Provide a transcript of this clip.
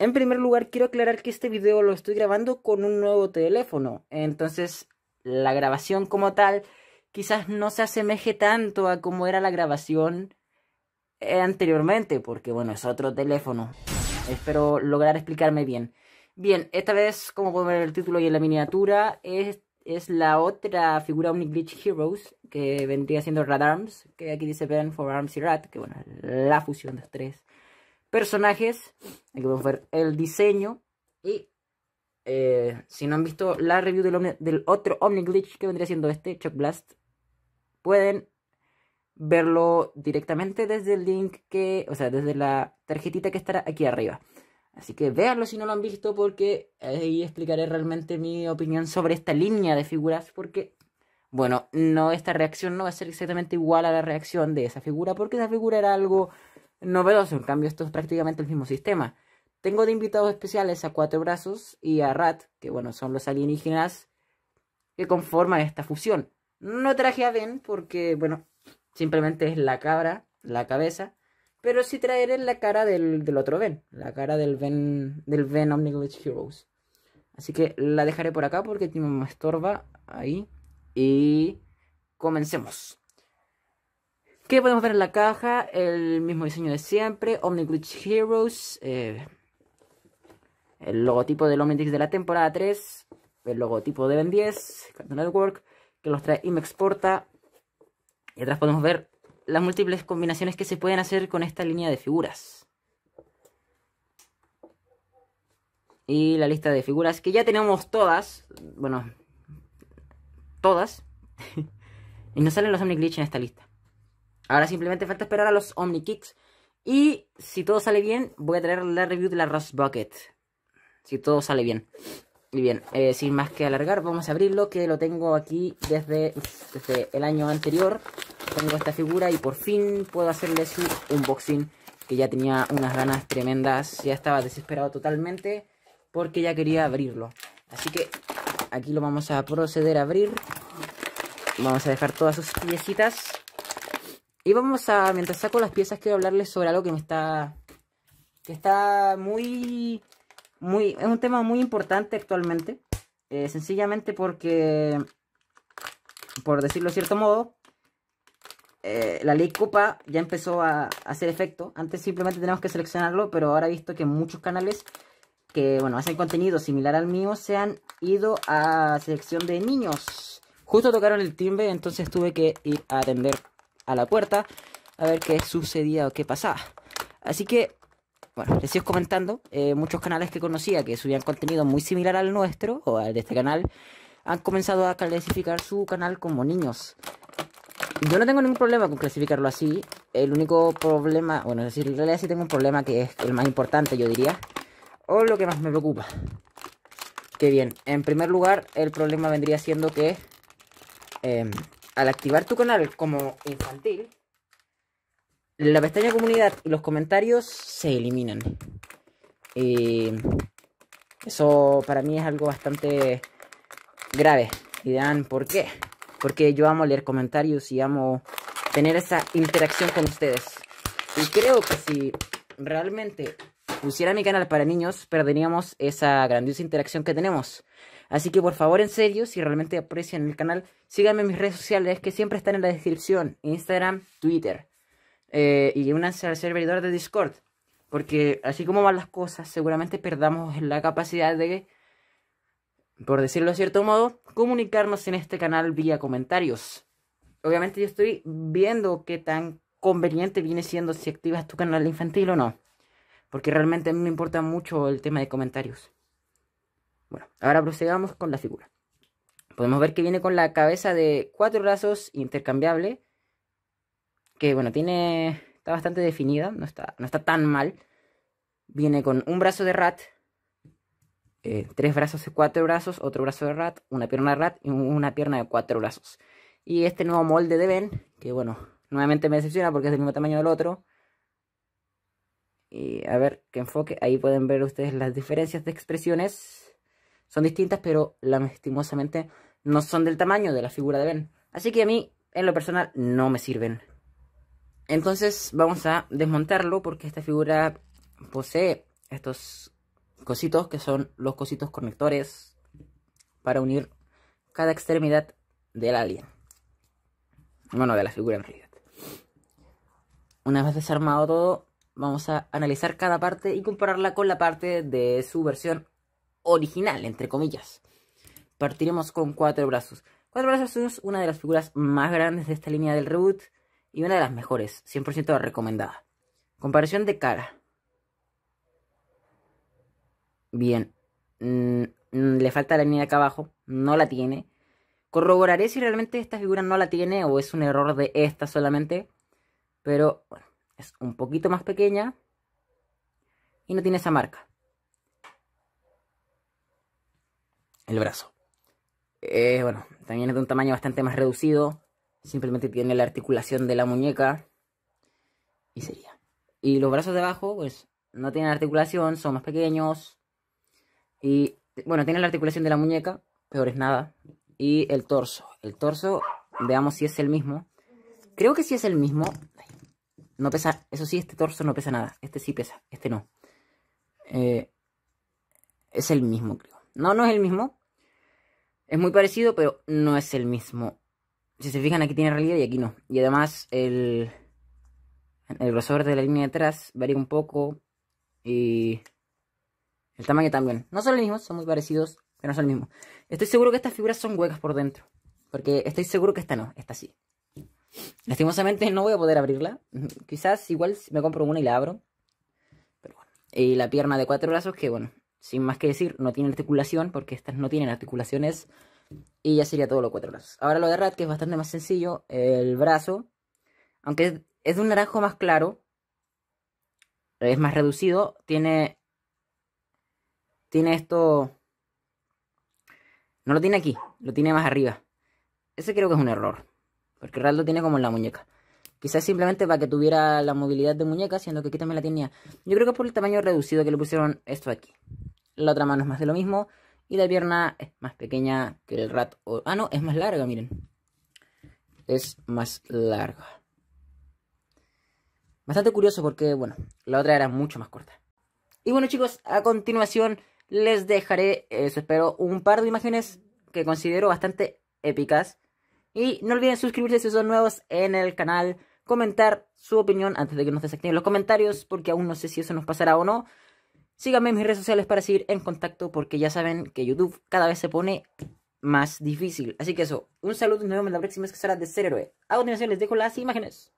En primer lugar, quiero aclarar que este video lo estoy grabando con un nuevo teléfono. Entonces, la grabación como tal quizás no se asemeje tanto a como era la grabación eh, anteriormente, porque bueno, es otro teléfono. Espero lograr explicarme bien. Bien, esta vez, como pueden ver el título y en la miniatura, es, es la otra figura Beach Heroes, que vendría siendo Radarms, que aquí dice Ben for Arms y Rat, que bueno, la fusión de los tres personajes. Aquí podemos ver el diseño. Y eh, si no han visto la review del, del otro Omni Glitch que vendría siendo este, Chuck Blast, pueden verlo directamente desde el link que, o sea, desde la tarjetita que estará aquí arriba. Así que véanlo si no lo han visto porque ahí explicaré realmente mi opinión sobre esta línea de figuras porque, bueno, no, esta reacción no va a ser exactamente igual a la reacción de esa figura porque esa figura era algo novedoso. En cambio, esto es prácticamente el mismo sistema. Tengo de invitados especiales a Cuatro Brazos y a Rat, que bueno, son los alienígenas que conforman esta fusión. No traje a Ben porque, bueno, simplemente es la cabra, la cabeza. Pero sí traeré la cara del, del otro Ben, la cara del Ben, del Ben Omniglitch Heroes. Así que la dejaré por acá porque me estorba ahí. Y comencemos. ¿Qué podemos ver en la caja? El mismo diseño de siempre. Omniglitch Heroes. Eh, el logotipo del Omnitrix de la temporada 3. El logotipo de Ben 10. Cartoon Network. Que los trae y me exporta Y atrás podemos ver las múltiples combinaciones que se pueden hacer con esta línea de figuras. Y la lista de figuras que ya tenemos todas. Bueno. Todas. y nos salen los Omniglitch en esta lista. Ahora simplemente falta esperar a los Omni Y si todo sale bien, voy a traer la review de la Rust Bucket. Si todo sale bien. Y bien, eh, sin más que alargar, vamos a abrirlo, que lo tengo aquí desde, desde el año anterior. Tengo esta figura y por fin puedo hacerle su unboxing, que ya tenía unas ganas tremendas. Ya estaba desesperado totalmente porque ya quería abrirlo. Así que aquí lo vamos a proceder a abrir. Vamos a dejar todas sus piecitas y vamos a, mientras saco las piezas, quiero hablarles sobre algo que me está, que está muy, muy, es un tema muy importante actualmente. Eh, sencillamente porque, por decirlo de cierto modo, eh, la ley Copa ya empezó a, a, hacer efecto. Antes simplemente teníamos que seleccionarlo, pero ahora he visto que muchos canales que, bueno, hacen contenido similar al mío se han ido a selección de niños. Justo tocaron el timbre, entonces tuve que ir a atender a la puerta a ver qué sucedía o qué pasaba. Así que, bueno, les sigo comentando, eh, muchos canales que conocía que subían contenido muy similar al nuestro o al de este canal, han comenzado a clasificar su canal como niños. Yo no tengo ningún problema con clasificarlo así. El único problema, bueno, es decir, en realidad sí tengo un problema que es el más importante, yo diría. O lo que más me preocupa. Que bien, en primer lugar, el problema vendría siendo que... Em, al activar tu canal como infantil, la pestaña comunidad y los comentarios se eliminan. Y eh, eso para mí es algo bastante grave. Y dan ¿por qué? Porque yo amo leer comentarios y amo tener esa interacción con ustedes. Y creo que si realmente pusiera mi canal para niños, perderíamos esa grandiosa interacción que tenemos. Así que por favor, en serio, si realmente aprecian el canal, síganme en mis redes sociales que siempre están en la descripción. Instagram, Twitter. Eh, y únanse al servidor de Discord. Porque así como van las cosas, seguramente perdamos la capacidad de, por decirlo de cierto modo, comunicarnos en este canal vía comentarios. Obviamente yo estoy viendo qué tan conveniente viene siendo si activas tu canal infantil o no. Porque realmente me importa mucho el tema de comentarios. Bueno, ahora procedamos con la figura. Podemos ver que viene con la cabeza de cuatro brazos intercambiable, que bueno, tiene está bastante definida, no está, no está tan mal. Viene con un brazo de rat, eh, tres brazos de cuatro brazos, otro brazo de rat, una pierna de rat y una pierna de cuatro brazos. Y este nuevo molde de Ben, que bueno, nuevamente me decepciona porque es del mismo tamaño del otro. Y a ver qué enfoque, ahí pueden ver ustedes las diferencias de expresiones son distintas, pero lastimosamente no son del tamaño de la figura de Ben. Así que a mí, en lo personal, no me sirven. Entonces vamos a desmontarlo porque esta figura posee estos cositos que son los cositos conectores para unir cada extremidad del alien. Bueno, de la figura en realidad. Una vez desarmado todo, vamos a analizar cada parte y compararla con la parte de su versión original, entre comillas. Partiremos con cuatro brazos. Cuatro brazos es una de las figuras más grandes de esta línea del reboot y una de las mejores, 100% recomendada. Comparación de cara. Bien. Mm, le falta la línea acá abajo, no la tiene. Corroboraré si realmente esta figura no la tiene o es un error de esta solamente. Pero es un poquito más pequeña y no tiene esa marca. el brazo. Eh, bueno, también es de un tamaño bastante más reducido. Simplemente tiene la articulación de la muñeca. Y sería. Y los brazos de abajo, pues, no tienen articulación, son más pequeños. Y, bueno, tienen la articulación de la muñeca, peor es nada. Y el torso. El torso, veamos si es el mismo. Creo que sí es el mismo. No pesa, eso sí, este torso no pesa nada. Este sí pesa, este no. Eh, es el mismo, creo. No, no es el mismo. Es muy parecido, pero no es el mismo. Si se fijan, aquí tiene realidad y aquí no. Y además el, el grosor de la línea de atrás varía un poco. Y el tamaño también. No son los mismos, son muy parecidos, pero no son los mismos. Estoy seguro que estas figuras son huecas por dentro. Porque estoy seguro que esta no, esta sí. Lastimosamente no voy a poder abrirla. Quizás igual me compro una y la abro. Pero bueno. Y la pierna de cuatro brazos que, bueno, sin más que decir, no tiene articulación, porque estas no tienen articulaciones, y ya sería todo los cuatro brazos. Ahora lo de Rat, que es bastante más sencillo, el brazo, aunque es de un naranjo más claro, es más reducido, tiene, tiene esto, no lo tiene aquí, lo tiene más arriba. Ese creo que es un error, porque Rat lo tiene como en la muñeca. Quizás simplemente para que tuviera la movilidad de muñeca, siendo que aquí también la tenía. Yo creo que por el tamaño reducido que le pusieron esto aquí. La otra mano es más de lo mismo. Y la pierna es más pequeña que el rat. Ah, no, es más larga, miren. Es más larga. Bastante curioso porque, bueno, la otra era mucho más corta. Y bueno chicos, a continuación les dejaré, eso espero, un par de imágenes que considero bastante épicas. Y no olviden suscribirse si son nuevos en el canal comentar su opinión antes de que nos desactiven los comentarios, porque aún no sé si eso nos pasará o no. Síganme en mis redes sociales para seguir en contacto, porque ya saben que YouTube cada vez se pone más difícil. Así que eso, un saludo y nos vemos en la próxima será de Ser Héroe. A continuación les dejo las imágenes.